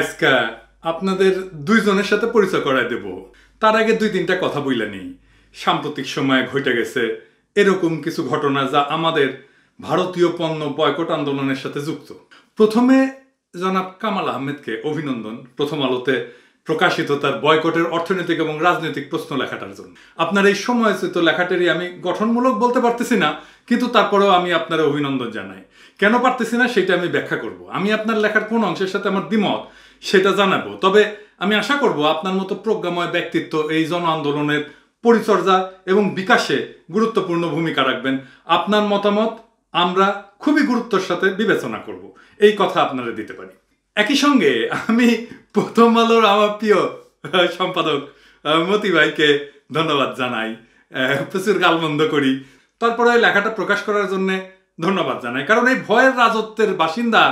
আজকা আপনাদের দুইজনের সাথে পরিচয় করাই দেব তার আগে দুই তিনটা কথা বইলা সাম্প্রতিক সময়ে ঘটে গেছে এরকম কিছু ঘটনা যা আমাদের ভারতীয় পণ্য বয়কট আন্দোলনের সাথে যুক্ত প্রথমে জনাব কামাল আহমেদকে অভিনন্দন প্রথম আলোতে প্রকাশিত তার বয়কটের অর্থনৈতিক এবং রাজনৈতিক প্রশ্ন লেখাটার জন্য আপনার এই সময়চিত লেখাটারই আমি গঠনমূলক বলতে পারতেছি না কিন্তু তারপরেও আমি আপনার অভিনন্দন জানাই কেন পারতেছি না সেটা আমি ব্যাখ্যা করব আমি আপনার লেখার কোন অংশের সাথে আমার দ্বিমত সেটা জানাবো তবে আমি আশা করব আপনার মতো প্রজ্ঞাময় ব্যক্তিত্ব এই জন আন্দোলনের পরিচর্যা এবং বিকাশে গুরুত্বপূর্ণ ভূমিকা রাখবেন আপনার মতামত আমরা খুবই গুরুত্বের সাথে বিবেচনা করব এই কথা আপনারা দিতে পারি একই সঙ্গে আমি প্রথম আলোর আমার প্রিয় সম্পাদক মতি ভাইকে ধন্যবাদ জানাই প্রচুর গালবন্ধ করি তারপরে ওই লেখাটা প্রকাশ করার জন্য ধন্যবাদ জানাই কারণ এই ভয়ের রাজত্বের বাসিন্দা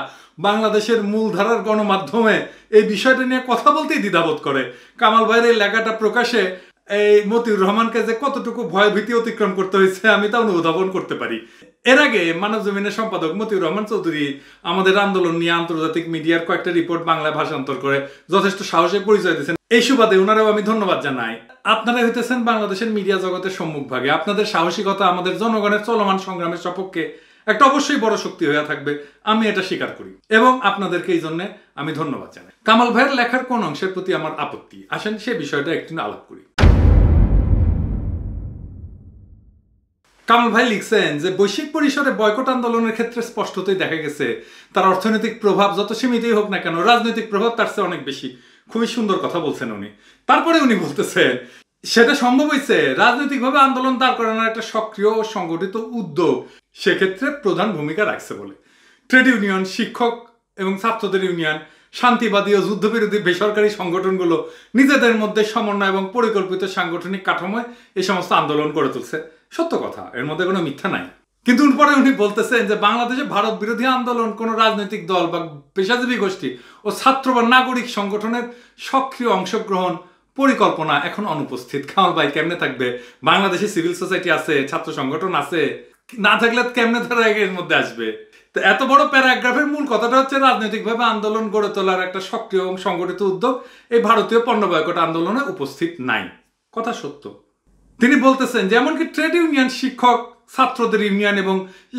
বাংলাদেশের মূলধারার গণমাধ্যমে এই বিষয়টা নিয়ে কথা বলতেই দ্বিধাবোধ করে কামাল ভাইয়ের এই লেখাটা প্রকাশে এই মতিউর রহমানকে যে কতটুকু ভয়ভীতি অতিক্রম করতে হয়েছে আমি তা অনুধাবন করতে পারি এর আগে মানব জমিনের সম্পাদক মতিউর রহমান চৌধুরী আমাদের আন্দোলন নিয়ে আন্তর্জাতিক মিডিয়ার কয়েকটা রিপোর্ট বাংলায় ভাষান্তর করে যথেষ্ট সাহসে পরিচয় দিয়েছেন এই সুবাদে ওনারাও আমি ধন্যবাদ জানাই আপনারা হইতেছেন বাংলাদেশের মিডিয়া জগতের সম্মুখ ভাগে আপনাদের সাহসিকতা আমাদের জনগণের চলমান সংগ্রামের সপক্ষে একটা অবশ্যই বড় শক্তি হয়ে থাকবে আমি এটা স্বীকার করি এবং আপনাদেরকে এই জন্য আমি ধন্যবাদ জানাই কামাল ভাইয়ের লেখার কোন অংশের প্রতি আমার আপত্তি আসেন সে বিষয়টা একটু আলাপ করি কামাল ভাই লিখছেন যে বৈশ্বিক পরিসরে বয়কট আন্দোলনের ক্ষেত্রে স্পষ্টতই দেখা গেছে তার অর্থনৈতিক প্রভাব যত সীমিতই হোক না কেন রাজনৈতিক প্রভাব তার চেয়ে অনেক বেশি খুবই সুন্দর কথা বলছেন উনি তারপরে উনি বলতেছেন সেটা সম্ভব হয়েছে রাজনৈতিকভাবে আন্দোলন দাঁড় করানোর একটা সক্রিয় সংগঠিত উদ্যোগ সেক্ষেত্রে প্রধান ভূমিকা রাখছে বলে ট্রেড ইউনিয়ন শিক্ষক এবং ছাত্রদের ইউনিয়ন শান্তিবাদী ও যুদ্ধবিরোধী বেসরকারি সংগঠনগুলো নিজেদের মধ্যে সমন্বয় এবং পরিকল্পিত সাংগঠনিক কাঠামোয় এই সমস্ত আন্দোলন করে তুলছে সত্য কথা এর মধ্যে কোনো মিথ্যা নাই কিন্তু পরে উনি বলতেছেন যে বাংলাদেশে ভারত বিরোধী আন্দোলন কোন রাজনৈতিক দল বা পেশাজীবী গোষ্ঠী ও ছাত্র বা নাগরিক সংগঠনের সক্রিয় অংশগ্রহণ পরিকল্পনা এখন অনুপস্থিত খাওয়াল ভাই কেমনে থাকবে বাংলাদেশে সিভিল সোসাইটি আছে ছাত্র সংগঠন আছে না থাকলে কেমনে তারা এর মধ্যে আসবে তো এত বড় প্যারাগ্রাফের মূল কথাটা হচ্ছে রাজনৈতিকভাবে আন্দোলন গড়ে তোলার একটা সক্রিয় এবং সংগঠিত উদ্যোগ এই ভারতীয় পণ্য বয়কট আন্দোলনে উপস্থিত নাই কথা সত্য তিনি বলতেছেন যে এমনকি ট্রেড ইউনিয়ন শিক্ষক ছাত্রদের ইউনিয়ন এবং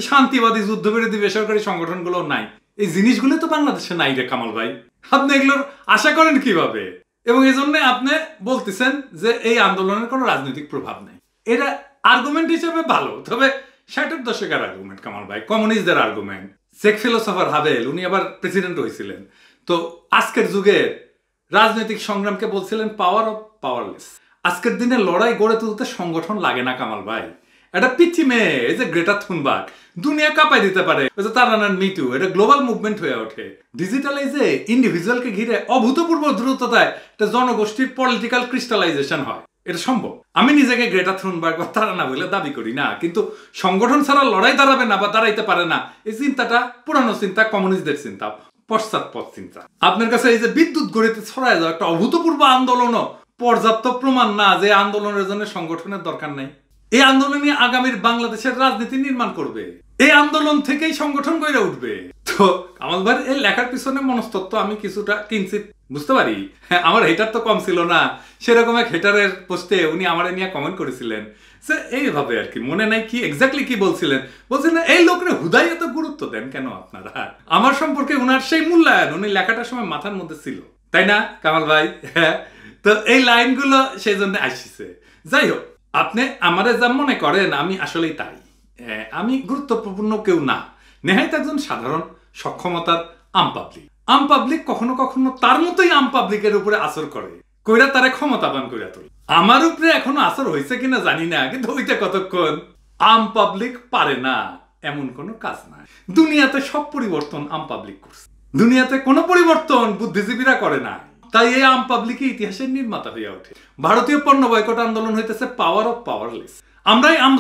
শান্তিবাদী যুদ্ধবিরোধী বেসরকারি সংগঠনগুলো নাই এই জিনিসগুলো তো বাংলাদেশে নাই রে কামাল ভাই আপনি এগুলোর আশা করেন কিভাবে এবং এই জন্য আপনি বলতেছেন যে এই আন্দোলনের কোনো রাজনৈতিক প্রভাব নেই এটা আর্গুমেন্ট হিসেবে ভালো তবে ষাটের দশকের আর্গুমেন্ট কামাল ভাই কমিউনিস্টদের আর্গুমেন্ট সেক ফিলোসফার হাবেল উনি আবার প্রেসিডেন্ট হয়েছিলেন তো আজকের যুগে রাজনৈতিক সংগ্রামকে বলছিলেন পাওয়ার অফ পাওয়ারলেস আজকের দিনে লড়াই গড়ে তুলতে সংগঠন লাগে না কামাল ভাই এটা পিচ্ছি মেয়ে এই যে গ্রেটার থুনবার্গ দুনিয়া কাঁপাই দিতে পারে যে তারানার মিটু এটা গ্লোবাল মুভমেন্ট হয়ে ওঠে ডিজিটালাইজে ইন্ডিভিজুয়ালকে ঘিরে অভূতপূর্ব দ্রুততায় একটা জনগোষ্ঠীর পলিটিক্যাল ক্রিস্টালাইজেশন হয় এটা সম্ভব আমি নিজেকে গ্রেটা থ্রুনবার্গ বা তারা না বলে দাবি করি না কিন্তু সংগঠন ছাড়া লড়াই দাঁড়াবে না বা দাঁড়াইতে পারে না এই চিন্তাটা পুরানো চিন্তা কমিউনিস্টদের চিন্তা পশ্চাৎপদ চিন্তা আপনার কাছে এই যে বিদ্যুৎ গড়িতে ছড়ায় যাওয়া একটা অভূতপূর্ব আন্দোলনও পর্যাপ্ত প্রমাণ না যে আন্দোলনের জন্য সংগঠনের দরকার নেই এই আন্দোলনই আগামীর বাংলাদেশের রাজনীতি নির্মাণ করবে এই আন্দোলন থেকেই সংগঠন গড়ে উঠবে তো আমার এই লেখার পিছনে মনস্তত্ব আমি কিছুটা কিঞ্চিত বুঝতে পারি আমার হেটার তো কম ছিল না সেরকম এক হেটারের পোস্টে উনি আমার নিয়ে কমেন্ট করেছিলেন স্যার এইভাবে আর কি মনে নাই কি এক্স্যাক্টলি কি বলছিলেন বলছিলেন এই লোকরে হুদাই এত গুরুত্ব দেন কেন আপনারা আমার সম্পর্কে উনার সেই মূল্যায়ন উনি লেখাটার সময় মাথার মধ্যে ছিল তাই না কামাল ভাই তো এই লাইনগুলো সেই জন্য আসিছে যাই হোক আপনি আমার যা মনে করেন আমি আসলেই তাই আমি গুরুত্বপূর্ণ কেউ না নেহাইত একজন সাধারণ সক্ষমতার আম পাবলিক আম কখনো কখনো তার মতোই আম উপরে আসর করে কইরা তারা ক্ষমতাবান করে তোলে আমার উপরে এখনো আসর হয়েছে কিনা জানি না কিন্তু হইতে কতক্ষণ আম পাবলিক পারে না এমন কোন কাজ না দুনিয়াতে সব পরিবর্তন আম পাবলিক করছে দুনিয়াতে কোনো পরিবর্তন বুদ্ধিজীবীরা করে না তাই এই আম পাবলিকই ইতিহাসের নির্মাতা হইয়া ওঠে ভারতীয় পণ্য বয়কট আন্দোলন হইতেছে পাওয়ার অফ পাওয়ারলেস আমরাই আম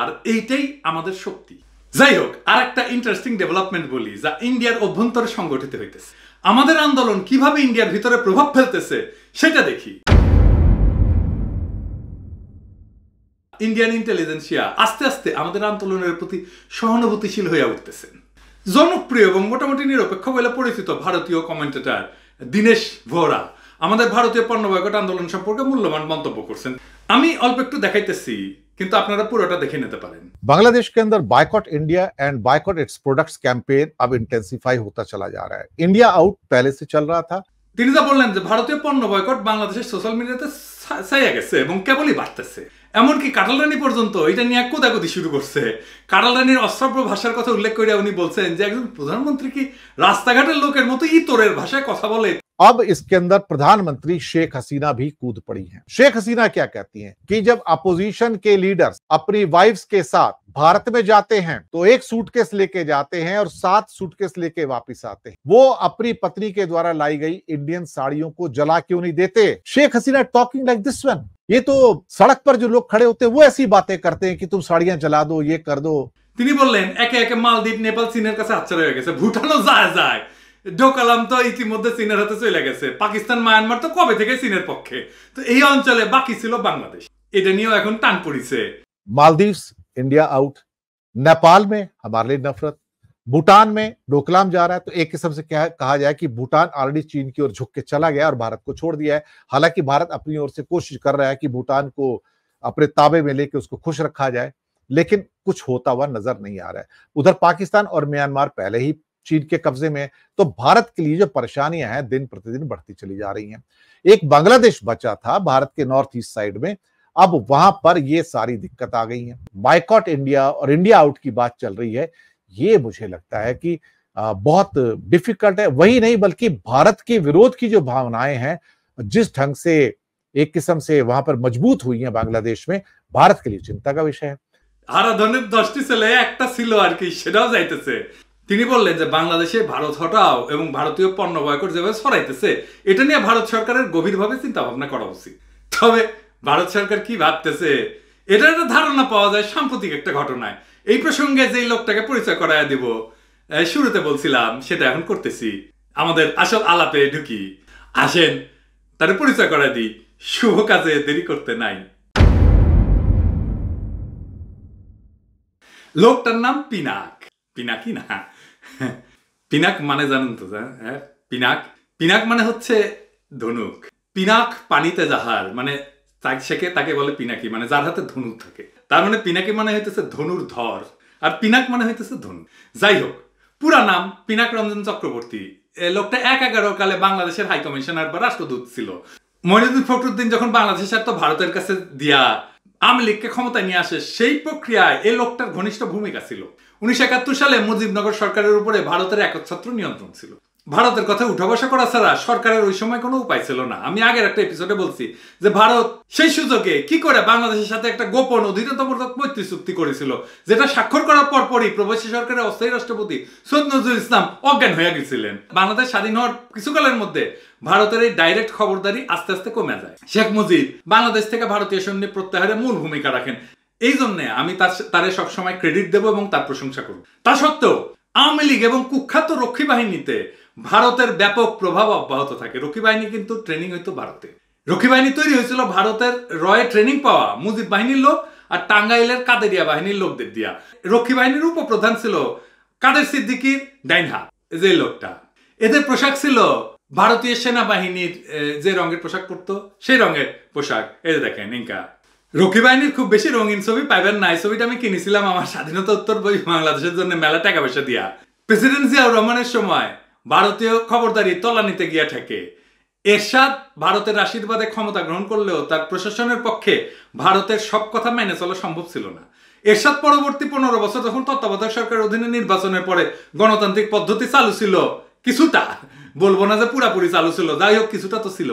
আর এইটাই আমাদের শক্তি যাই হোক আর একটা ইন্টারেস্টিং ডেভেলপমেন্ট বলি যা ইন্ডিয়ার অভ্যন্তরে সংগঠিত হইতেছে আমাদের আন্দোলন কিভাবে ইন্ডিয়ার ভিতরে প্রভাব ফেলতেছে সেটা দেখি ইন্ডিয়ান ইন্টেলিজেন্সিয়া আস্তে আস্তে আমাদের আন্দোলনের প্রতি সহানুভূতিশীল হয়ে উঠতেছেন জনপ্রিয় এবং মোটামুটি নিরপেক্ষ বলে পরিচিত ভারতীয় কমেন্টেটার দীনেশ ভোরা আমাদের ভারতীয় পণ্য বয়কট আন্দোলন সম্পর্কে মূল্যবান মন্তব্য করছেন আমি অল্প একটু দেখাইতেছি কিন্তু আপনারা পুরোটা দেখে নিতে পারেন বাংলাদেশ কে अंदर boycott India and boycott its products campaign আব ইন্টেনসিফাই হতে চলা যা रहा है इंडिया आउट पहले से चल रहा था তিনি যা বললেন যে ভারতীয় পণ্য বয়কট বাংলাদেশের সোশ্যাল মিডিয়াতে ছাইয়া গেছে এবং কেবলই বাড়তেছে এমনকি কাটাল রানী পর্যন্ত এটা নিয়ে কোদাকুদি শুরু করছে কাটাল রানীর অশ্রাব্য ভাষার কথা উল্লেখ করে উনি বলছেন যে একজন প্রধানমন্ত্রী কি রাস্তাঘাটের লোকের মতো ইতরের ভাষায় কথা বলে अब इसके अंदर प्रधानमंत्री शेख हसीना भी कूद पड़ी हैं। शेख हसीना क्या कहती हैं कि जब अपोजिशन के लीडर्स अपनी वाइफ्स के साथ भारत में जाते हैं तो एक सूटकेस लेके जाते हैं और सात सूटकेस लेके वापस आते हैं वो अपनी पत्नी के द्वारा लाई गई इंडियन साड़ियों को जला क्यों नहीं देते Sheikh Hasina talking like this one ये तो सड़क पर जो लोग खड़े होते हैं वो ऐसी बातें करते हैं कि तुम साड़ियां जला दो ये कर दो তিনি বললেন একে একে মালদ্বীপ নেপাল চীনের কাছে আচ্ছা হয়ে গেছে ভুটানও যায় যায় ঢোকালাম তো ইতিমধ্যে চীনের হাতে চলে গেছে পাকিস্তান মায়ানমার তো কবে থেকে চীনের পক্ষে তো এই অঞ্চলে বাকি ছিল বাংলাদেশ এটা নিয়েও এখন টান পড়িছে मालदीव्स इंडिया आउट नेपाल में हमारे लिए नफरत भूटान में डोकलाम जा रहा है तो एक किस्म से क्या कहा जाए कि भूटान ऑलरेडी चीन की ओर झुक के चला गया और भारत को छोड़ दिया है हालांकि भारत अपनी ओर से कोशिश कर रहा है कि भूटान को अपने ताबे में लेके उसको खुश रखा जाए लेकिन कुछ होता हुआ नजर नहीं आ रहा है उधर पाकिस्तान और म्यांमार पहले ही चीन के कब्जे में तो भारत के लिए जो परेशानियां हैं दिन प्रतिदिन बढ़ती चली जा रही हैं एक बांग्लादेश बचा था भारत के नॉर्थ ईस्ट साइड में अब वहां पर ये सारी दिक्कत आ गई है बाइकॉट इंडिया और इंडिया आउट की बात चल रही है ये मुझे लगता है कि बहुत डिफिकल्ट है वही नहीं बल्कि भारत के विरोध की जो भावनाएं हैं जिस ढंग से एक किस्म से वहां पर मजबूत हुई है बांग्लादेश में भारत के लिए चिंता का विषय है आराधनिक दृष्टि से ले একটা ছিল আর কি সেটাও যাইতেছে তিনি বললেন যে বাংলাদেশে ভারত হটাও এবং ভারতীয় পণ্য বয়কট যেভাবে সরাইতেছে এটা নিয়ে ভারত সরকারের গভীরভাবে চিন্তা ভাবনা করা উচিত তবে ভারত সরকার কি ভাবতেছে এটার একটা ধারণা পাওয়া যায় সাম্প্রতিক একটা ঘটনায় এই প্রসঙ্গে যে লোকটাকে পরিচয় করাই দিব শুরুতে বলছিলাম সেটা এখন করতেছি আমাদের আসল আলাপে ঢুকি আসেন তার পরিচয় করাই দিই শুভ কাজে দেরি করতে নাই লোকটার নাম পিনাক পিনাকি না পিনাক মানে জানেন তো হ্যাঁ? হ্যাঁ পিনাক পিনাক মানে হচ্ছে ধনুক পিনাক পানিতে জাহার মানে সেকে তাকে বলে পিনাকি মানে যার হাতে ধনুক থাকে তার মানে পিনাকি মানে হইতেছে ধনুর ধর আর পিনাক মানে হইতেছে ধনু যাই হোক পুরা নাম পিনাক রঞ্জন চক্রবর্তী লোকটা এক এগারো কালে বাংলাদেশের হাই কমিশনার বা রাষ্ট্রদূত ছিল মহিনুদ্দিন ফখরুদ্দিন যখন বাংলাদেশের তো ভারতের কাছে দিয়া আওয়ামী লীগকে ক্ষমতায় নিয়ে আসে সেই প্রক্রিয়ায় এই লোকটার ঘনিষ্ঠ ভূমিকা ছিল উনিশশো একাত্তর সালে মুজিবনগর সরকারের উপরে ভারতের একচ্ছত্র নিয়ন্ত্রণ ছিল ভারতের কথা উঠা বসা করা ছাড়া সরকারের ওই সময় কোনো উপায় ছিল না আমি আগের একটা এপিসোডে বলছি যে ভারত সেই সুযোগে কি করে বাংলাদেশের সাথে একটা গোপন অধীনতামূলক মৈত্রী চুক্তি করেছিল যেটা স্বাক্ষর করার পরপরই প্রবাসী সরকারের অস্থায়ী রাষ্ট্রপতি সৈয়দ নজরুল ইসলাম অজ্ঞান হয়ে গেছিলেন বাংলাদেশ স্বাধীন হওয়ার কিছুকালের মধ্যে ভারতের এই ডাইরেক্ট খবরদারি আস্তে আস্তে কমে যায় শেখ মুজিব বাংলাদেশ থেকে ভারতীয় সৈন্য প্রত্যাহারে মূল ভূমিকা রাখেন এই জন্যে আমি তার তারে সবসময় ক্রেডিট দেব এবং তার প্রশংসা করব তা সত্ত্বেও আওয়ামী লীগ এবং কুখ্যাত রক্ষী বাহিনীতে ভারতের ব্যাপক প্রভাব অব্যাহত থাকে রকি বাহিনী কিন্তু ট্রেনিং হইতো ভারতে রকি বাহিনী তৈরি হয়েছিল ভারতের রয়ে ট্রেনিং পাওয়া মুজিব বাহিনীর লোক আর টাঙ্গাইলের কাদেরিয়া বাহিনীর লোকদের দিয়া রক্ষী বাহিনীর উপপ্রধান ছিল কাদের সিদ্দিকির ডাইনহা যে লোকটা এদের পোশাক ছিল ভারতীয় সেনাবাহিনীর যে রঙের পোশাক পরতো সেই রঙের পোশাক এই দেখেন ইনকা রকি বাহিনীর খুব বেশি রঙিন ছবি পাইবেন নাই ছবিটা আমি কিনেছিলাম আমার স্বাধীনতা উত্তর বই বাংলাদেশের জন্য মেলা টাকা পয়সা দিয়া প্রেসিডেন্ট জিয়াউর রহমানের সময় ভারতীয় খবরদারি তলা তলানিতে গিয়া ঠেকে এরশাদ ভারতের আশীর্বাদে ক্ষমতা গ্রহণ করলেও তার প্রশাসনের পক্ষে ভারতের সব কথা মেনে চলা সম্ভব ছিল না এরশাদ পরবর্তী পনেরো বছর যখন তত্ত্বাবধায়ক সরকারের অধীনে নির্বাচনের পরে গণতান্ত্রিক পদ্ধতি চালু ছিল কিছুটা বলবো না যে পুরাপুরি চালু ছিল যাই হোক কিছুটা তো ছিল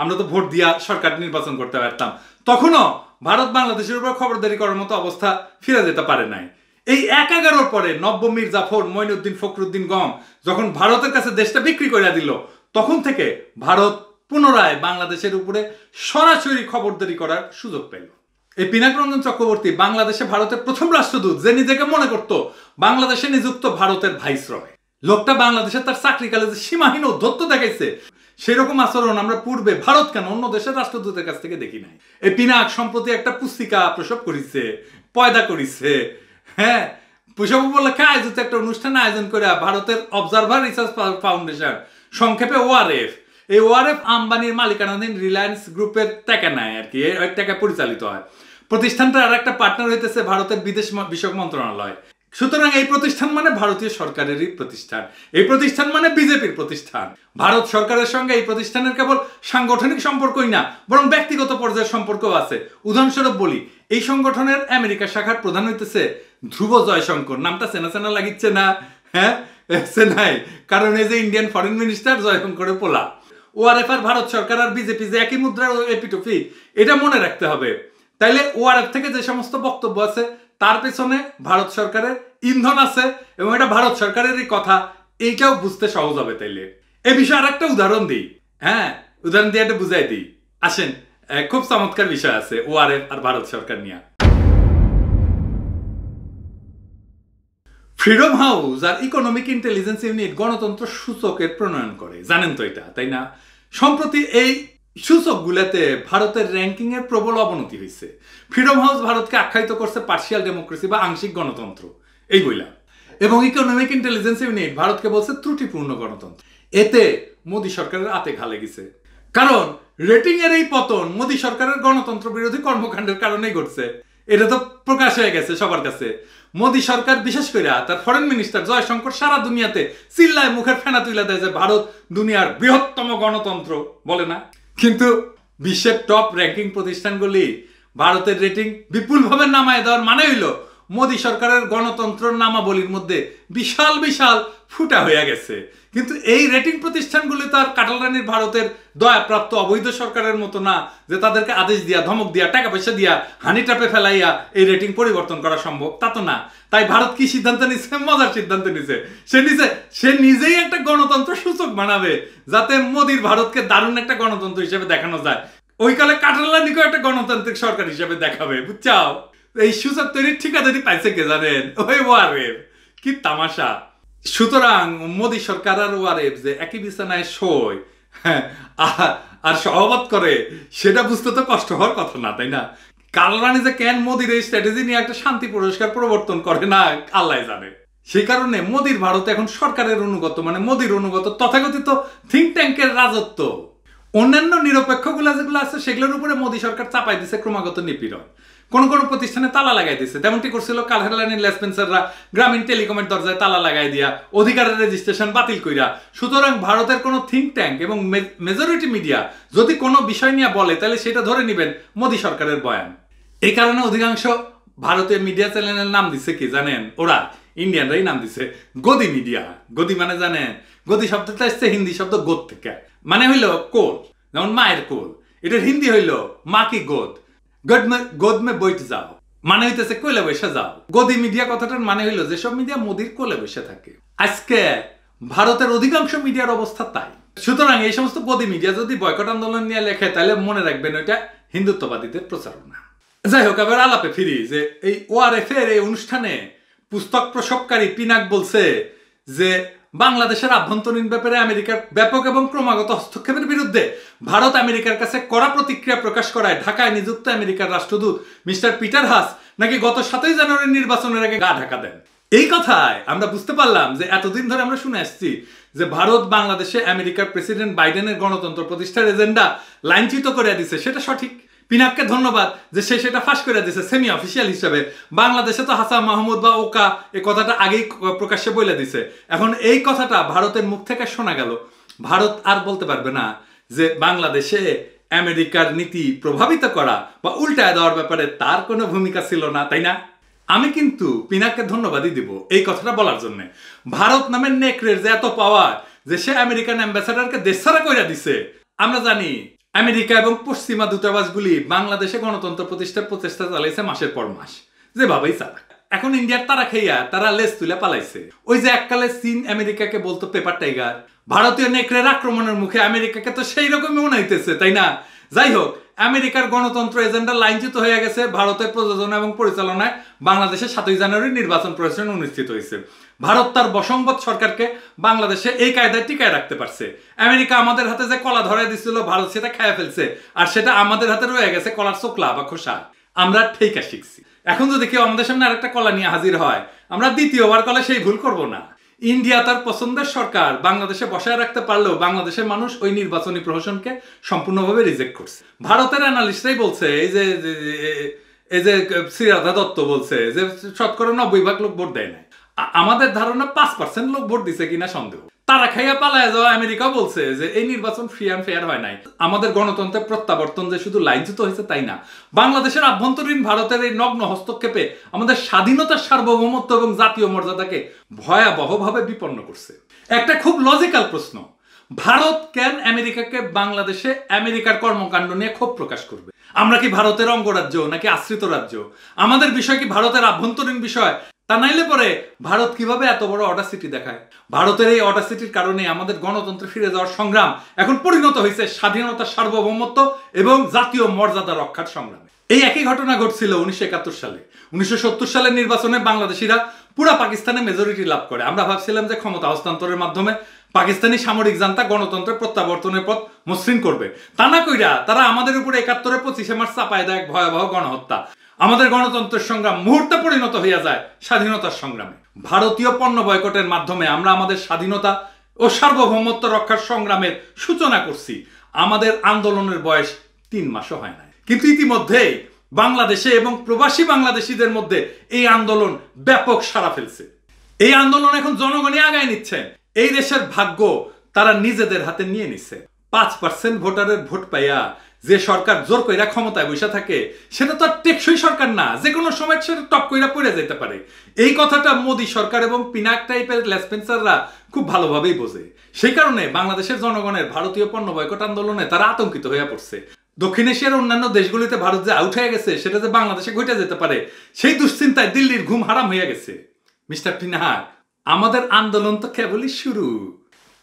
আমরা তো ভোট দিয়া সরকার নির্বাচন করতে পারতাম তখনও ভারত বাংলাদেশের উপর খবরদারি করার মতো অবস্থা ফিরে যেতে পারে নাই এই এক এগারোর পরে নব্য মীর জাফর মঈনুদ্দিন ফখরুদ্দিন গম যখন ভারতের কাছে দেশটা বিক্রি করে দিল তখন থেকে ভারত পুনরায় বাংলাদেশের উপরে সরাসরি খবরদারি করার সুযোগ পেল এই পিনাকরঞ্জন চক্রবর্তী বাংলাদেশে ভারতের প্রথম রাষ্ট্রদূত যে নিজেকে মনে করত বাংলাদেশে নিযুক্ত ভারতের ভাইসরয় লোকটা বাংলাদেশে তার চাকরিকালে যে সীমাহীন অধ্যত্ত দেখাইছে সেরকম আচরণ আমরা পূর্বে ভারত কেন অন্য দেশের রাষ্ট্রদূতের কাছ থেকে দেখি নাই এই পিনাক সম্প্রতি একটা পুস্তিকা প্রসব করিছে পয়দা করিছে হ্যাঁ বৈশাখ উপলক্ষে আয়োজিত একটা অনুষ্ঠান আয়োজন করে ভারতের অবজারভার রিসার্চ ফাউন্ডেশন সংক্ষেপে ওআরএফ এই ওআরএফ আম্বানির মালিকানাধীন রিলায়েন্স গ্রুপের টাকা নেয় আর কি টাকা পরিচালিত হয় প্রতিষ্ঠানটা আর একটা পার্টনার হইতেছে ভারতের বিদেশ বিষয়ক মন্ত্রণালয় সুতরাং এই প্রতিষ্ঠান মানে ভারতীয় সরকারেরই প্রতিষ্ঠান এই প্রতিষ্ঠান মানে বিজেপির প্রতিষ্ঠান ভারত সরকারের সঙ্গে এই প্রতিষ্ঠানের কেবল সাংগঠনিক সম্পর্কই না বরং ব্যক্তিগত পর্যায়ের সম্পর্ক আছে উদাহরণস্বরূপ বলি এই সংগঠনের আমেরিকা শাখার প্রধান হইতেছে ধ্রুব জয়শঙ্কর নামটা সেনা সেনা লাগিচ্ছে না হ্যাঁ নাই কারণ এই যে ইন্ডিয়ান ফরেন মিনিস্টার জয়শঙ্করের পোলা ওআরএফ আর ভারত সরকার আর বিজেপি যে একই মুদ্রার এপিটোফি এটা মনে রাখতে হবে তাইলে ওআরএফ থেকে যে সমস্ত বক্তব্য আছে তার পেছনে ভারত সরকারের ইন্ধন আছে এবং এটা ভারত সরকারেরই কথা এইটাও বুঝতে সহজ হবে তাইলে এ বিষয়ে আর একটা উদাহরণ দিই হ্যাঁ উদাহরণ দিয়ে একটা বুঝাই দিই আসেন খুব চমৎকার বিষয় আছে ওআরএফ আর ভারত সরকার নিয়ে ফ্রিডম হাউস আর ইকোনমিক ইন্টেলিজেন্স ইউনিট গণতন্ত্র সূচকের প্রণয়ন করে জানেন তো এটা তাই না সম্প্রতি এই সূচকগুলোতে ভারতের র্যাঙ্কিং এর প্রবল অবনতি হয়েছে ফ্রিডম হাউস ভারতকে আখ্যায়িত করছে পার্সিয়াল ডেমোক্রেসি বা আংশিক গণতন্ত্র এই এবং ইকোনমিক ইন্টেলিজেন্স ইউনিট ভারতকে বলছে ত্রুটিপূর্ণ গণতন্ত্র এতে সরকারের আতে কারণ রেটিং এর এই পতন মোদী সরকারের গণতন্ত্র বিরোধী কর্মকাণ্ডের কারণেই ঘটছে এটা তো প্রকাশ হয়ে গেছে সবার কাছে মোদী সরকার বিশেষ করে তার ফরেন মিনিস্টার জয়শঙ্কর সারা দুনিয়াতে চিল্লায় মুখের ফেনা তুলে দেয় যে ভারত দুনিয়ার বৃহত্তম গণতন্ত্র বলে না কিন্তু বিশ্বের টপ র্যাঙ্কিং প্রতিষ্ঠানগুলি ভারতের রেটিং বিপুলভাবে নামায় দেওয়ার মানে হইল মোদী সরকারের গণতন্ত্র নামাবলীর মধ্যে বিশাল বিশাল ফুটা হইয়া গেছে কিন্তু এই রেটিং প্রতিষ্ঠানগুলি তো আর কাটালরানির ভারতের দয়াপ্রাপ্ত অবৈধ সরকারের মতো না যে তাদেরকে আদেশ দিয়া ধমক দিয়া টাকা পয়সা দিয়া হানি ট্রাপে ফেলাইয়া এই রেটিং পরিবর্তন করা সম্ভব তা তো না তাই ভারত কি সিদ্ধান্ত নিছে মজার সিদ্ধান্ত নিছে সে নিছে সে নিজেই একটা গণতন্ত্র সূচক বানাবে যাতে মোদির ভারতকে দারুণ একটা গণতন্ত্র হিসেবে দেখানো যায় ওই ওইকালে কাটালানিকেও একটা গণতান্ত্রিক সরকার হিসেবে দেখাবে বুঝছাও এই সূচক তৈরির ঠিকাদারি পাইছে কে জানেন ওই ওয়ারের কি তামাশা সুতরাং মোদি সরকার আর ওয়ারেফ যে একই বিছানায় শোয় হ্যাঁ, আর সহমত করে সেটা বুঝতে তো কষ্ট হওয়ার কথা না তাই না কাল কালরানি যে কেন মোদির এই স্ট্র্যাটেজি নিয়ে একটা শান্তি পুরস্কার প্রবর্তন করে না আল্লাহ জানে সেই কারণে মোদির ভারত এখন সরকারের অনুগত মানে মোদির অনুগত তথাকথিত থিঙ্ক ট্যাঙ্কের রাজত্ব অন্যান্য নিরপেক্ষগুলা যেগুলো আছে সেগুলোর উপরে মোদি সরকার চাপাই দিছে ক্রমাগত নিপীড়ন কোন কোন প্রতিষ্ঠানে তালা লাগাই দিছে তেমনটি করছিল কালহেরলাইনের লেসপেন্সাররা গ্রামীণ টেলিকমের দরজায় তালা লাগাই দিয়া অধিকারের রেজিস্ট্রেশন বাতিল কইরা সুতরাং ভারতের কোন থিঙ্ক ট্যাঙ্ক এবং মেজরিটি মিডিয়া যদি কোনো বিষয় নিয়ে বলে তাহলে সেটা ধরে নেবেন মোদী সরকারের বয়ান এই কারণে অধিকাংশ ভারতীয় মিডিয়া চ্যানেলের নাম দিছে কি জানেন ওরা ইন্ডিয়ানরাই নাম দিছে গদি মিডিয়া গদি মানে জানেন গদি শব্দটা এসছে হিন্দি শব্দ গোদ থেকে মানে হইল কোল যেমন মায়ের কোল এটার হিন্দি হইল মা কি গোদ গদ গদমে বইতে যাও মানে হইতেছে কোলে বসে যাও গদি মিডিয়া কথাটার মানে হইল যে সব মিডিয়া মোদির কোলে বসে থাকে আজকে ভারতের অধিকাংশ মিডিয়ার অবস্থা তাই সুতরাং এই সমস্ত গদি মিডিয়া যদি বয়কট আন্দোলন নিয়ে লেখে তাহলে মনে রাখবেন ওইটা হিন্দুত্ববাদীদের প্রচারণা যাই হোক আবার আলাপে ফিরি যে এই ওআরএফ এর এই অনুষ্ঠানে পুস্তক প্রসবকারী পিনাক বলছে যে বাংলাদেশের আভ্যন্তরীণ ব্যাপারে আমেরিকার ব্যাপক এবং ক্রমাগত হস্তক্ষেপের বিরুদ্ধে ভারত আমেরিকার কাছে কড়া প্রতিক্রিয়া প্রকাশ করায় ঢাকায় নিযুক্ত আমেরিকার রাষ্ট্রদূত মিস্টার পিটার হাস নাকি গত সাতই জানুয়ারির নির্বাচনের আগে গা ঢাকা দেন এই কথায় আমরা বুঝতে পারলাম যে এতদিন ধরে আমরা শুনে আসছি যে ভারত বাংলাদেশে আমেরিকার প্রেসিডেন্ট বাইডেনের গণতন্ত্র প্রতিষ্ঠার এজেন্ডা লাইনচিত করে দিছে সেটা সঠিক পিনাককে ধন্যবাদ যে সে সেটা ফাঁস করে দিয়েছে সেমি অফিসিয়াল হিসাবে বাংলাদেশে তো হাসান মাহমুদ বা ওকা এ কথাটা আগেই প্রকাশ্যে বলে দিছে এখন এই কথাটা ভারতের মুখ থেকে শোনা গেল ভারত আর বলতে পারবে না যে বাংলাদেশে আমেরিকার নীতি প্রভাবিত করা বা উল্টায় দেওয়ার ব্যাপারে তার কোনো ভূমিকা ছিল না তাই না আমি কিন্তু পিনাককে ধন্যবাদই দিব এই কথাটা বলার জন্য ভারত নামের নেকড়ের যে এত পাওয়ার যে সে আমেরিকান অ্যাম্বাসাডারকে দেশ ছাড়া কইরা দিছে আমরা জানি আমেরিকা এবং পশ্চিমা দূতাবাসগুলি বাংলাদেশে গণতন্ত্র প্রতিষ্ঠার প্রচেষ্টা চালিয়েছে মাসের পর মাস যেভাবেই চালাক এখন ইন্ডিয়ার তারা খাইয়া তারা লেস তুলে পালাইছে ওই যে এককালে চীন আমেরিকাকে বলতো পেপার টাইগার ভারতীয় নেকড়ের আক্রমণের মুখে আমেরিকাকে তো সেই রকমই মনে তাই না যাই হোক আমেরিকার গণতন্ত্র এজেন্ডা লাইনচ্যুত হয়ে গেছে ভারতের প্রযোজনা এবং পরিচালনায় বাংলাদেশের সাতই জানুয়ারি নির্বাচন প্রশাসন অনুষ্ঠিত হয়েছে ভারত তার বসংবদ সরকারকে বাংলাদেশে এই কায়দায় টিকায় রাখতে পারছে আমেরিকা আমাদের হাতে যে কলা ধরে দিছিল ভারত সেটা খায় ফেলছে আর সেটা আমাদের হাতে রয়ে গেছে কলার চোকলা বা খোসা আমরা ঠেকা শিখছি এখন যদি কেউ আমাদের সামনে আরেকটা কলা নিয়ে হাজির হয় আমরা দ্বিতীয়বার কলা সেই ভুল করব না ইন্ডিয়া তার পছন্দের সরকার বাংলাদেশে বসায় রাখতে পারলেও বাংলাদেশের মানুষ ওই নির্বাচনী প্রহসনকে সম্পূর্ণভাবে রিজেক্ট করছে ভারতের অ্যানালিস্টরাই বলছে এই যে এই যে শ্রী রাধা দত্ত বলছে যে শতকরা নব্বই ভাগ লোক ভোট দেয় না আমাদের ধারণা পাঁচ পার্সেন্ট লোক ভোট দিছে কিনা সন্দেহ তারা খাইয়া পালায় যাওয়া আমেরিকা বলছে যে এই নির্বাচন ফ্রি অ্যান্ড ফেয়ার হয় নাই আমাদের গণতন্ত্রের প্রত্যাবর্তন যে শুধু লাইনচ্যুত হয়েছে তাই না বাংলাদেশের আভ্যন্তরীণ ভারতের এই নগ্ন হস্তক্ষেপে আমাদের স্বাধীনতার সার্বভৌমত্ব এবং জাতীয় মর্যাদাকে ভয়াবহভাবে বিপন্ন করছে একটা খুব লজিক্যাল প্রশ্ন ভারত কেন আমেরিকাকে বাংলাদেশে আমেরিকার কর্মকাণ্ড নিয়ে ক্ষোভ প্রকাশ করবে আমরা কি ভারতের অঙ্গরাজ্য নাকি আশ্রিত রাজ্য আমাদের বিষয় কি ভারতের আভ্যন্তরীণ বিষয় তা নাইলে পরে ভারত কিভাবে এত বড় অডাসিটি দেখায় ভারতের এই অডাসিটির কারণে আমাদের গণতন্ত্র ফিরে যাওয়ার সংগ্রাম এখন পরিণত হয়েছে স্বাধীনতা সার্বভৌমত্ব এবং জাতীয় মর্যাদা রক্ষার সংগ্রামে এই একই ঘটনা ঘটছিল উনিশশো একাত্তর সালে উনিশশো সালের নির্বাচনে বাংলাদেশিরা পুরা পাকিস্তানে মেজরিটি লাভ করে আমরা ভাবছিলাম যে ক্ষমতা হস্তান্তরের মাধ্যমে পাকিস্তানি সামরিক জান্তা গণতন্ত্রের প্রত্যাবর্তনের পথ মসৃণ করবে তা না কইরা তারা আমাদের উপরে একাত্তরে পঁচিশে মার্চ চাপায় দেয় এক ভয়াবহ গণহত্যা আমাদের গণতন্ত্রের সংগ্রাম মুহূর্তে পরিণত হইয়া যায় স্বাধীনতার সংগ্রামে ভারতীয় পণ্য বয়কটের মাধ্যমে আমরা আমাদের স্বাধীনতা ও সার্বভৌমত্ব রক্ষার সংগ্রামের সূচনা করছি আমাদের আন্দোলনের বয়স তিন মাসও হয় না কিন্তু ইতিমধ্যে বাংলাদেশে এবং প্রবাসী বাংলাদেশিদের মধ্যে এই আন্দোলন ব্যাপক সারা ফেলছে এই আন্দোলন এখন জনগণই আগায় নিচ্ছেন এই দেশের ভাগ্য তারা নিজেদের হাতে নিয়ে নিছে পাঁচ পার্সেন্ট ভোটারের ভোট পাইয়া যে সরকার জোর কইরা ক্ষমতায় বসে থাকে সেটা তো আর টেকসই সরকার না যে কোনো সময় সেটা টপ কইরা পড়ে যেতে পারে এই কথাটা মোদী সরকার এবং পিনাক টাইপের লেসপেন্সাররা খুব ভালোভাবেই বোঝে সেই কারণে বাংলাদেশের জনগণের ভারতীয় পণ্য বয়কট আন্দোলনে তারা আতঙ্কিত হয়ে পড়ছে দক্ষিণ এশিয়ার অন্যান্য দেশগুলিতে ভারত যে আউট হয়ে গেছে সেটা যে বাংলাদেশে ঘটে যেতে পারে সেই দুশ্চিন্তায় দিল্লির ঘুম হারাম হয়ে গেছে মিস্টার পিনাহা আমাদের আন্দোলন তো কেবলই শুরু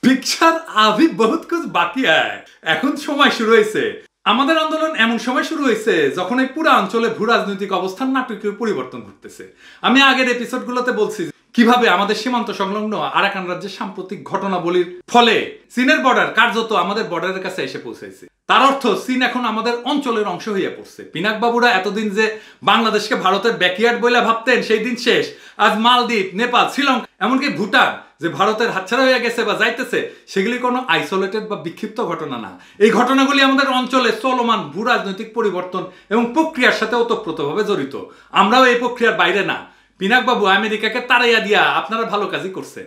পিকচার আভি বহুত কিছু বাকি আয় এখন সময় শুরু হয়েছে আমাদের আন্দোলন এমন সময় শুরু হয়েছে যখন এই পুরো অঞ্চলে ভূ রাজনৈতিক অবস্থান নাটকীয় পরিবর্তন ঘটতেছে আমি আগের এপিসোডগুলোতে বলছি কিভাবে আমাদের সীমান্ত সংলগ্ন আরাকান রাজ্যের সাম্প্রতিক ঘটনাবলীর ফলে চীনের বর্ডার কার্যত আমাদের বর্ডারের কাছে এসে পৌঁছেছে তার অর্থ চীন এখন আমাদের অঞ্চলের অংশ হইয়া পড়ছে পিনাকবাবুরা এতদিন যে বাংলাদেশকে ভারতের ব্যাকইয়ার্ড বলে ভাবতেন সেই দিন শেষ আজ মালদ্বীপ নেপাল শ্রীলঙ্কা এমনকি ভুটান যে ভারতের হাতছাড়া হয়ে গেছে বা যাইতেছে সেগুলি কোনো আইসোলেটেড বা বিক্ষিপ্ত ঘটনা না এই ঘটনাগুলি আমাদের অঞ্চলে চলমান ভূ রাজনৈতিক পরিবর্তন এবং প্রক্রিয়ার সাথে ওতপ্রোতভাবে জড়িত আমরাও এই প্রক্রিয়ার বাইরে না পিনাকবাবু আমেরিকাকে তাড়াইয়া দিয়া আপনারা ভালো কাজই করছেন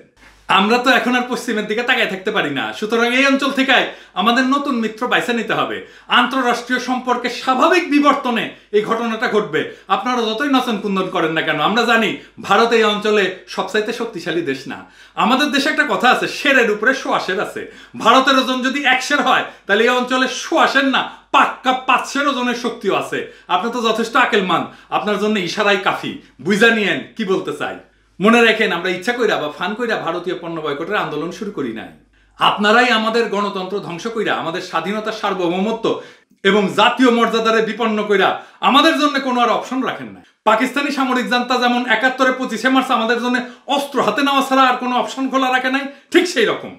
আমরা তো এখন আর পশ্চিমের দিকে তাকায় থাকতে পারি না সুতরাং এই অঞ্চল থেকে আমাদের নতুন মিত্র বাইসা নিতে হবে আন্তঃরাষ্ট্রীয় সম্পর্কে স্বাভাবিক বিবর্তনে এই ঘটনাটা ঘটবে আপনারা যতই নতুন কুন্দন করেন না কেন আমরা জানি ভারত এই অঞ্চলে সবচাইতে শক্তিশালী দেশ না আমাদের দেশে একটা কথা আছে শেরের উপরে সোয়াশের আছে ভারতের ওজন যদি একশের হয় তাহলে এই অঞ্চলে সোয়াশের না পাক্কা পাঁচশের ওজনের শক্তিও আছে আপনার তো যথেষ্ট আকেলমান আপনার জন্য ইশারাই কাফি বুঝা নিয়েন কি বলতে চায়। মনে রাখেন আমরা ইচ্ছা কইরা বা ফান কইরা ভারতীয় পণ্য বয়কটের আন্দোলন শুরু করি নাই আপনারাই আমাদের গণতন্ত্র ধ্বংস কইরা আমাদের স্বাধীনতার সার্বভৌমত্ব এবং জাতীয় মর্যাদারে বিপন্ন কইরা আমাদের জন্য কোনো আর অপশন রাখেন না পাকিস্তানি সামরিক জান্তা যেমন একাত্তরে পঁচিশে মার্চ আমাদের জন্য অস্ত্র হাতে নেওয়া ছাড়া আর কোনো অপশন খোলা রাখে নাই ঠিক সেই রকম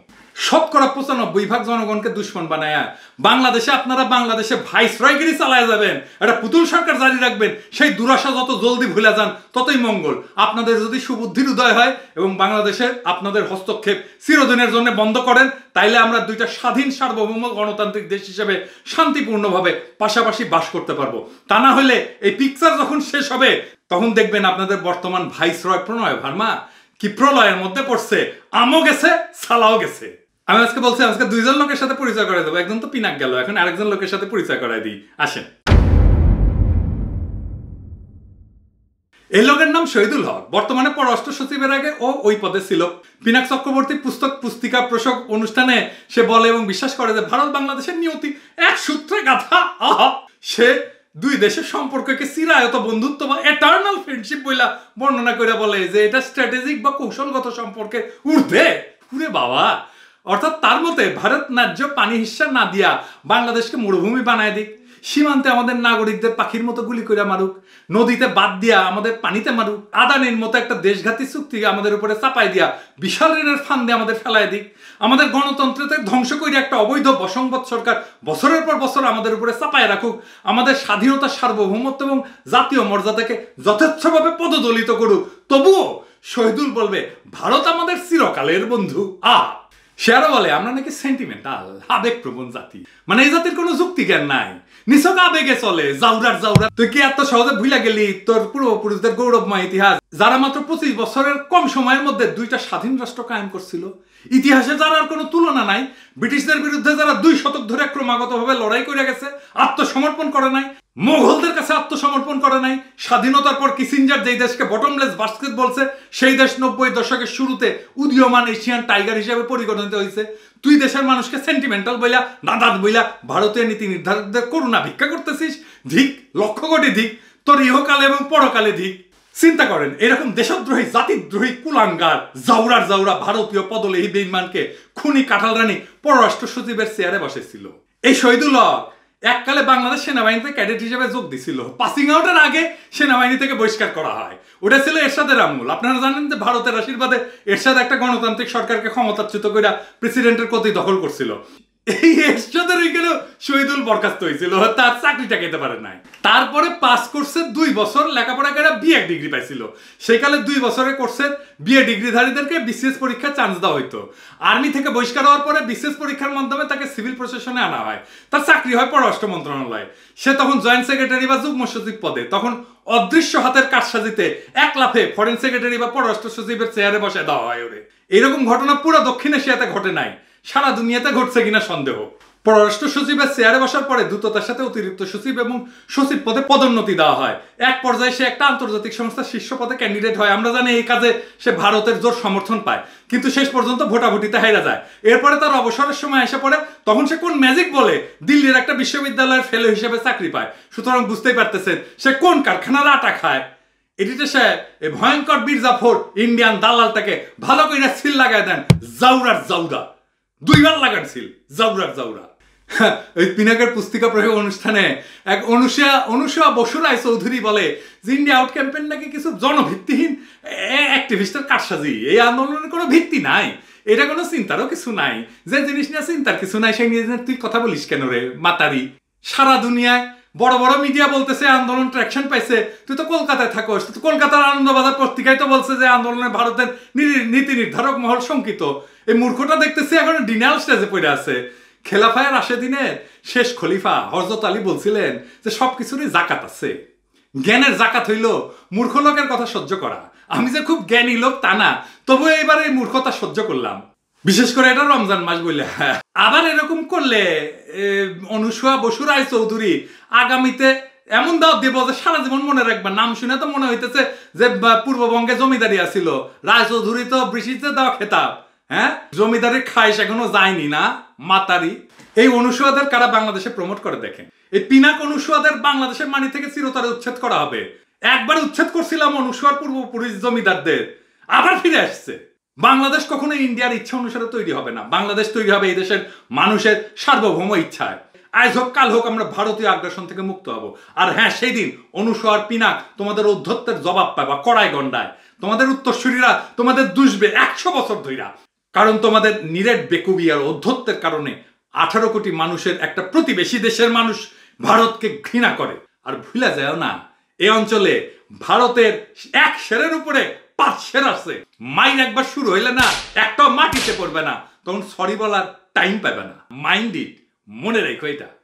শতকরা পঁচানব্বই ভাগ জনগণকে দুশ্মন বানায় বাংলাদেশে আপনারা বাংলাদেশে ভাইস রয়গিরি চালায় যাবেন একটা পুতুল সরকার জারি রাখবেন সেই দুরাশা যত জলদি ভুলে যান ততই মঙ্গল আপনাদের যদি সুবুদ্ধির উদয় হয় এবং বাংলাদেশে আপনাদের হস্তক্ষেপ চিরদিনের জন্য বন্ধ করেন তাইলে আমরা দুইটা স্বাধীন সার্বভৌম গণতান্ত্রিক দেশ হিসেবে শান্তিপূর্ণভাবে পাশাপাশি বাস করতে পারবো তা না হলে এই পিকচার যখন শেষ হবে তখন দেখবেন আপনাদের বর্তমান ভাইস রয় প্রণয় ভার্মা কি প্রলয়ের মধ্যে পড়ছে আমও গেছে সালাও গেছে আমি আজকে বলছি আজকে দুইজন লোকের সাথে পরিচয় করে দেবো একজন তো পিনাক গেল এখন আরেকজন লোকের সাথে পরিচয় করাই দিই আসেন এই লোকের নাম শহীদুল হক বর্তমানে পররাষ্ট্র সচিবের আগে ও ওই পদে ছিল পিনাক চক্রবর্তী পুস্তক পুস্তিকা প্রসক অনুষ্ঠানে সে বলে এবং বিশ্বাস করে যে ভারত বাংলাদেশের নিয়তি এক সূত্রে গাথা আহা সে দুই দেশের সম্পর্ককে চিরায়ত বন্ধুত্ব বা এটার্নাল ফ্রেন্ডশিপ বইলা বর্ণনা করে বলে যে এটা স্ট্র্যাটেজিক বা কৌশলগত সম্পর্কে ঊর্ধ্বে উরে বাবা অর্থাৎ তার মতে ভারত ন্যায্য পানি হিসা না দিয়া বাংলাদেশকে মরুভূমি বানায় দিক সীমান্তে আমাদের নাগরিকদের পাখির মতো গুলি করে মারুক নদীতে বাদ দিয়া আমাদের পানিতে মারুক আদানির মতো একটা দেশঘাতী চুক্তি আমাদের উপরে চাপাই দিয়া বিশাল ঋণের ফান দিয়ে আমাদের ফেলায় দিক আমাদের গণতন্ত্রতে ধ্বংস করে একটা অবৈধ বসংবত সরকার বছরের পর বছর আমাদের উপরে চাপায় রাখুক আমাদের স্বাধীনতা সার্বভৌমত্ব এবং জাতীয় মর্যাদাকে যথেচ্ছভাবে পদদলিত করুক তবুও শহীদুল বলবে ভারত আমাদের চিরকালের বন্ধু আহ সে বলে আমরা নাকি সেন্টিমেন্টাল আবেগ প্রবণ জাতি মানে এই জাতির কোনো যুক্তি জ্ঞান নাই নিছক আবেগে চলে জাউরার জাউরা তুই কি এত সহজে ভুলা গেলি তোর পূর্বপুরুষদের গৌরবময় ইতিহাস যারা মাত্র পঁচিশ বছরের কম সময়ের মধ্যে দুইটা স্বাধীন রাষ্ট্র কায়েম করছিল ইতিহাসে যারা কোনো তুলনা নাই ব্রিটিশদের বিরুদ্ধে যারা দুই শতক ধরে ক্রমাগতভাবে লড়াই করে গেছে আত্মসমর্পণ করে নাই মোঘলদের কাছে আত্মসমর্পণ করে নাই স্বাধীনতার পর কিসিঞ্জার যেই দেশকে বটমলেস বাস্কেট বলছে সেই দেশ নব্বই দশকের শুরুতে উদীয়মান এশিয়ান টাইগার হিসেবে পরিগণিত হয়েছে তুই দেশের মানুষকে সেন্টিমেন্টাল বইলা নাদাত বইলা ভারতীয় নীতি নির্ধারকদের করুণা ভিক্ষা করতেছিস ধিক লক্ষ কোটি ধিক তোর ইহকালে এবং পরকালে ধিক চিন্তা করেন এরকম দেশদ্রোহী জাতিদ্রোহী কুলাঙ্গার জাউরার জাউরা ভারতীয় পদলে এই বেইমানকে খুনি কাঁঠাল রানী পররাষ্ট্র সচিবের চেয়ারে বসেছিল এই শহীদুল্লাহ এককালে বাংলাদেশ সেনাবাহিনীতে ক্যাডেট হিসেবে যোগ দিছিল পাসিং আউটের আগে সেনাবাহিনী থেকে বহিষ্কার করা হয় ওটা ছিল এরশাদের আমল আপনারা জানেন যে ভারতের আশীর্বাদে এরশাদ একটা গণতান্ত্রিক সরকারকে ক্ষমতাচ্যুত করে প্রেসিডেন্টের কতি দখল করছিল এই শহীদুল বরখাস্ত হয়েছিল তার চাকরিটা খেতে পারে নাই তারপরে পাস দুই বছর লেখাপড়া করে ডিগ্রি পাইছিল সেকালে দুই বছরের কোর্সের বিএ ডিগ্রিধারীদেরকে বিসিএস পরীক্ষা চান্স দেওয়া হইতো আর্মি থেকে বহিষ্কার হওয়ার পরে বিসিএস পরীক্ষার মাধ্যমে তাকে সিভিল প্রশাসনে আনা হয় তার চাকরি হয় পররাষ্ট্র মন্ত্রণালয়ে সে তখন জয়েন্ট সেক্রেটারি বা যুগ্ম সচিব পদে তখন অদৃশ্য হাতের কাজ সাজিতে এক লাফে ফরেন সেক্রেটারি বা পররাষ্ট্র সচিবের চেয়ারে বসে দেওয়া হয় ওরে এরকম ঘটনা পুরো দক্ষিণ এশিয়াতে ঘটে নাই সারা দুনিয়াতে ঘটছে কিনা সন্দেহ পররাষ্ট্র সচিবের চেয়ারে বসার পরে দ্রুততার সাথে অতিরিক্ত সচিব এবং সচিব পদে পদোন্নতি দেওয়া হয় এক পর্যায়ে সে একটা আন্তর্জাতিক সংস্থার শীর্ষ পদে ক্যান্ডিডেট হয় আমরা জানি এই কাজে সে ভারতের জোর সমর্থন পায় কিন্তু শেষ পর্যন্ত ভোটাভুটিতে হেরা যায় এরপরে তার অবসরের সময় এসে পড়ে তখন সে কোন ম্যাজিক বলে দিল্লির একটা বিশ্ববিদ্যালয়ের ফেলো হিসেবে চাকরি পায় সুতরাং বুঝতেই পারতেছেন সে কোন কারখানার আটা খায় এটিতে সে এই ভয়ঙ্কর বীর জাফর ইন্ডিয়ান দালালটাকে ভালো করে সিল লাগায় দেন জাউরার জাউরা দুইবার লাগান ছিল জাউরার জাউরা এই পিনাকের পুস্তিকা প্রয়োগ অনুষ্ঠানে এক অনুষা অনুষা বসুরায় চৌধুরী বলে যে ইন্ডিয়া আউট ক্যাম্পেন নাকি কিছু জনভিত্তিহীন অ্যাক্টিভিস্টের কারসাজি এই আন্দোলনের কোনো ভিত্তি নাই এটা কোনো চিন্তারও কিছু নাই যে জিনিস নিয়ে চিন্তার কিছু নাই সেই নিয়ে তুই কথা বলিস কেন রে মাতারি সারা দুনিয়ায় বড় বড় মিডিয়া বলতেছে আন্দোলন ট্র্যাকশন পাইছে তুই তো কলকাতায় থাকোস তুই কলকাতার আনন্দবাজার পত্রিকায় তো বলছে যে আন্দোলনে ভারতের নীতি নির্ধারক মহল শঙ্কিত এই মূর্খটা দেখতেছি এখন ডিনার স্টেজে পড়ে আছে খেলাফায়ার আসে দিনে শেষ খলিফা হরজত আলী বলছিলেন যে সব কিছুরই জাকাত আছে জ্ঞানের জাকাত হইল মূর্খ লোকের কথা সহ্য করা আমি যে খুব জ্ঞানী লোক তা না তবু এইবার এই মূর্খতা সহ্য করলাম বিশেষ করে এটা রমজান মাস বলে হ্যাঁ। আবার এরকম করলে অনুসুয়া বসু রায় চৌধুরী আগামীতে এমন দাওয়াত দিব যে সারা জীবন মনে রাখবেন নাম শুনে তো মনে হইতেছে যে পূর্ববঙ্গে জমিদারি আসিল রায় চৌধুরী তো বৃষ্টিতে দেওয়া খেতাব হ্যাঁ জমিদারি খাইস এখনো যায়নি না মাতারি এই অনুসুয়াদের কারা বাংলাদেশে প্রমোট করে দেখেন এই পিনাক অনুসুয়াদের বাংলাদেশের মানি থেকে চিরতরে উচ্ছেদ করা হবে একবার উচ্ছেদ করছিলাম অনুসুয়ার পূর্বপুরুষ জমিদারদের আবার ফিরে আসছে বাংলাদেশ কখনো ইন্ডিয়ার ইচ্ছা অনুসারে তৈরি হবে না বাংলাদেশ তৈরি হবে এই দেশের মানুষের সার্বভৌম ইচ্ছায় আজ হোক কাল হোক আমরা ভারতীয় আগ্রাসন থেকে মুক্ত হব আর হ্যাঁ সেই দিন অনুসর পিনাক তোমাদের অধ্যত্বের জবাব পাবা কড়াই গন্ডায় তোমাদের উত্তরসূরীরা তোমাদের দুষবে একশো বছর ধৈরা কারণ তোমাদের নিরেট বেকুবি আর অধ্যত্বের কারণে আঠারো কোটি মানুষের একটা প্রতিবেশী দেশের মানুষ ভারতকে ঘৃণা করে আর ভুলে যায় না এ অঞ্চলে ভারতের এক সেরের উপরে পাশের আছে মাইন একবার শুরু হইলে না একটাও মাটিতে পড়বে না তখন সরি বলার টাইম পাবে না মাইন্ড ইট মনে রেখো এটা